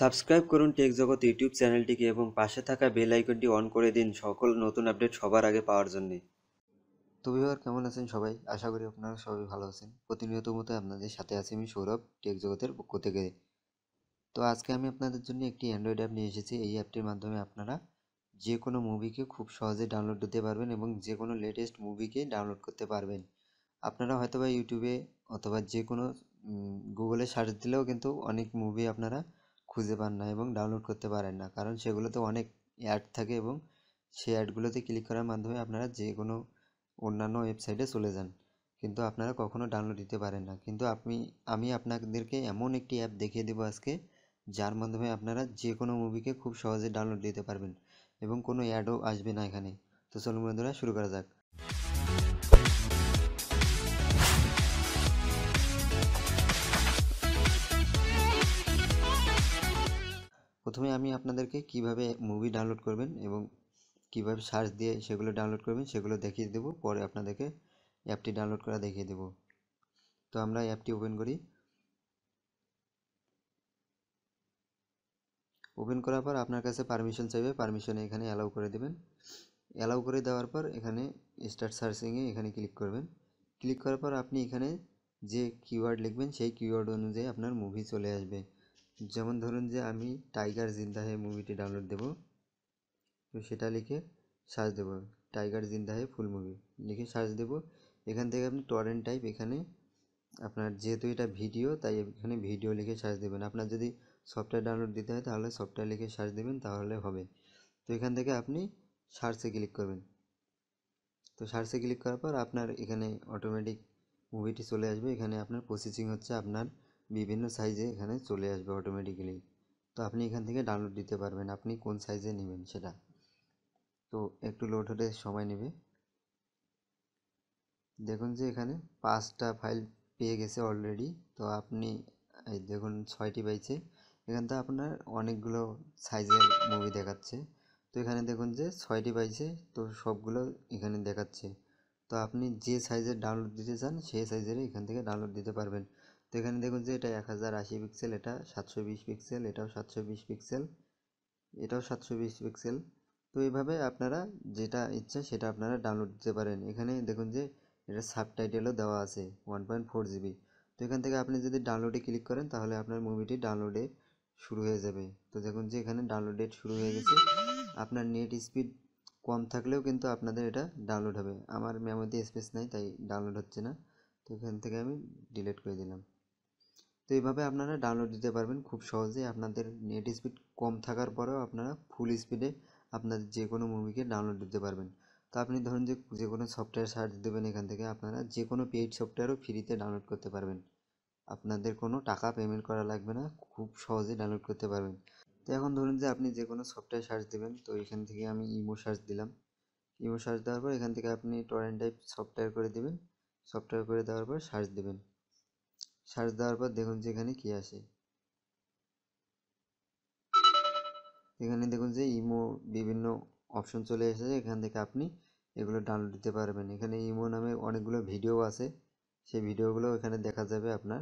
subscribe করুন take জগৎ YouTube চ্যানেলটিকে এবং পাশে থাকা বেল আইকনটি অন করে দিন সকল নতুন আপডেট সবার আগে পাওয়ার জন্য তো ভিউয়ার কেমন আছেন সবাই আশা করি আপনারা সবাই ভালো আছেন প্রতিনিয়ত মতো আপনাদের সাথে আছি আমি সৌরভ টেক জগতের পক্ষ থেকে তো আজকে আমি আপনাদের জন্য একটি অ্যান্ড্রয়েড অ্যাপ নিয়ে এসেছি এই অ্যাপটির মাধ্যমে আপনারা যে কোনো মুভিকে খুব সহজে ডাউনলোড দিতে পারবেন এবং যে কোনো লেটেস্ট মুভিকে ডাউনলোড করতে পারবেন আপনারা হয়তোবা ইউটিউবে অথবা যে কোনো গুগলে সার্চ দিলেও কিন্তু অনেক মুভি আপনারা খুঁজে পান না এবং ডাউনলোড করতে পারেন না কারণ সেগুলোতে অনেক অ্যাড থাকে এবং সেই অ্যাডগুলোতে ক্লিক করার মাধ্যমে আপনারা যে কোনো অন্যান্য ওয়েবসাইটে চলে যান কিন্তু আপনারা কখনো ডাউনলোড দিতে পারেন না কিন্তু আপনি আমি আপনাদেরকে এমন একটি অ্যাপ দেখিয়ে দেবো আজকে যার মাধ্যমে আপনারা যে কোনো মুভিকে খুব সহজে ডাউনলোড দিতে পারবেন এবং কোনো অ্যাডও আসবে না এখানে তো চলুন বন্ধুরা শুরু করা যাক প্রথমে আমি আপনাদেরকে কিভাবে মুভি ডাউনলোড করবেন এবং কিভাবে সার্চ দিয়ে সেগুলো ডাউনলোড করবেন সেগুলো দেখিয়ে দেবো পরে আপনাদেরকে অ্যাপটি ডাউনলোড করা দেখিয়ে দেবো তো আমরা অ্যাপটি ওপেন করি ওপেন করার পর আপনার কাছে পারমিশন চাইবে পারমিশন এখানে অ্যালাউ করে দেবেন অ্যালাউ করে দেওয়ার পর এখানে স্টার্ট সার্চিংয়ে এখানে ক্লিক করবেন ক্লিক করার পর আপনি এখানে যে কিওয়ার্ড লিখবেন সেই কিওয়ার্ড অনুযায়ী আপনার মুভি চলে আসবে যেমন ধরুন যে আমি টাইগার জিন্দা হে মুভিটি ডাউনলোড দেবো তো সেটা লিখে সার্চ দেবো টাইগার জিন্দা হে ফুল মুভি লিখে সার্চ দেবো এখান থেকে আপনি টরেন্ট টাইপ এখানে আপনার যেহেতু এটা ভিডিও তাই এখানে ভিডিও লিখে সার্চ দেবেন আপনার যদি সফটওয়্যার ডাউনলোড দিতে হয় তাহলে সফটওয়্যার লিখে সার্চ দেবেন তাহলে হবে তো এখান থেকে আপনি সার্চে ক্লিক করবেন তো সার্চে ক্লিক করার পর আপনার এখানে অটোমেটিক মুভিটি চলে আসবে এখানে আপনার প্রসেসিং হচ্ছে আপনার বিভিন্ন সাইজে এখানে চলে আসবে অটোমেটিক্যালি তো আপনি এখান থেকে ডাউনলোড দিতে পারবেন আপনি কোন সাইজে নেবেন সেটা তো একটু লোড হতে সময় নেবে দেখুন যে এখানে পাঁচটা ফাইল পেয়ে গেছে অলরেডি তো আপনি এই দেখুন ছয়টি পাইছে এখান থেকে আপনার অনেকগুলো সাইজের মুভি দেখাচ্ছে তো এখানে দেখুন যে ছয়টি পাইছে তো সবগুলো এখানে দেখাচ্ছে তো আপনি যে সাইজের ডাউনলোড দিতে চান সেই সাইজের এখান থেকে ডাউনলোড দিতে পারবেন এখানে দেখুন যে এটা এক হাজার আশি পিক্সেল এটা সাতশো বিশ পিক্সেল এটাও সাতশো বিশ পিক্সেল এটাও সাতশো বিশ পিক্সেল তো এইভাবে আপনারা যেটা ইচ্ছা সেটা আপনারা ডাউনলোড দিতে পারেন এখানে দেখুন যে এটা সাবটাইটেলও দেওয়া আছে ওয়ান পয়েন্ট ফোর জিবি তো এখান থেকে আপনি যদি ডাউনলোডে ক্লিক করেন তাহলে আপনার মুভিটি ডাউনলোডে শুরু হয়ে যাবে তো দেখুন যে এখানে ডাউনলোড ডেট শুরু হয়ে গেছে আপনার নেট স্পিড কম থাকলেও কিন্তু আপনাদের এটা ডাউনলোড হবে আমার মেমোতে স্পেস নাই তাই ডাউনলোড হচ্ছে না তো এখান থেকে আমি ডিলিট করে দিলাম তো এইভাবে আপনারা ডাউনলোড দিতে পারবেন খুব সহজেই আপনাদের নেট স্পিড কম থাকার পরেও আপনারা ফুল স্পিডে আপনাদের যে কোনো মুভিকে ডাউনলোড দিতে পারবেন তো আপনি ধরুন যে যে কোনো সফটওয়্যার সার্চ দেবেন এখান থেকে আপনারা যে কোনো পেইড সফটওয়্যারও ফ্রিতে ডাউনলোড করতে পারবেন আপনাদের কোনো টাকা পেমেন্ট করা লাগবে না খুব সহজে ডাউনলোড করতে পারবেন তো এখন ধরুন যে আপনি যে কোনো সফটওয়্যার সার্চ দেবেন তো এখান থেকে আমি ইমো সার্চ দিলাম ইমো সার্চ দেওয়ার পর এখান থেকে আপনি টরেন্ট টাইপ সফটওয়্যার করে দেবেন সফটওয়্যার করে দেওয়ার পর সার্চ দেবেন সার্চ দেওয়ার পর দেখুন যে এখানে কী আসে এখানে দেখুন যে ইমো বিভিন্ন অপশন চলে এসেছে এখান থেকে আপনি এগুলো ডাউনলোড দিতে পারবেন এখানে ইমো নামে অনেকগুলো ভিডিও আছে সেই ভিডিওগুলো এখানে দেখা যাবে আপনার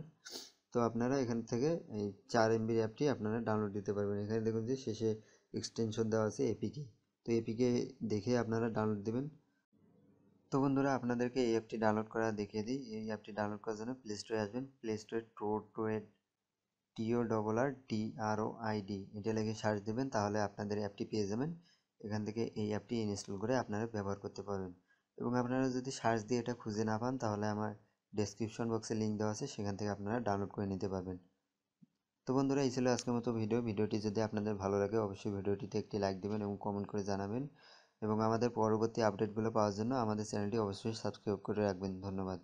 তো আপনারা এখান থেকে এই চার এমবির অ্যাপটি আপনারা ডাউনলোড দিতে পারবেন এখানে দেখুন যে শেষে এক্সটেনশন দেওয়া আছে এপিকে তো এপিকে দেখে আপনারা ডাউনলোড দেবেন তো বন্ধুরা আপনাদেরকে এই অ্যাপটি ডাউনলোড করা দেখিয়ে দিই এই অ্যাপটি ডাউনলোড করার জন্য প্লে স্টোরে আসবেন প্লে স্টোরে টো টোয়ে টিও double R D R O ID এটা লেগে সার্চ দেবেন তাহলে আপনাদের অ্যাপটি পেয়ে যাবেন এখান থেকে এই অ্যাপটি ইনস্টল করে আপনারা ব্যবহার করতে পারবেন এবং আপনারা যদি সার্চ দিয়ে এটা খুঁজে না পান তাহলে আমার ডেসক্রিপশন বক্সে লিঙ্ক দেওয়া আছে সেখান থেকে আপনারা ডাউনলোড করে নিতে পারবেন তো বন্ধুরা এই ছিল আজকের মতো ভিডিও ভিডিওটি যদি আপনাদের ভালো লাগে অবশ্যই ভিডিওটিতে একটি লাইক দেবেন এবং কমেন্ট করে জানাবেন এবং আমাদের পরবর্তী আপডেটগুলো পাওয়ার জন্য আমাদের চ্যানেলটি অবশ্যই সাবস্ক্রাইব করে রাখবেন ধন্যবাদ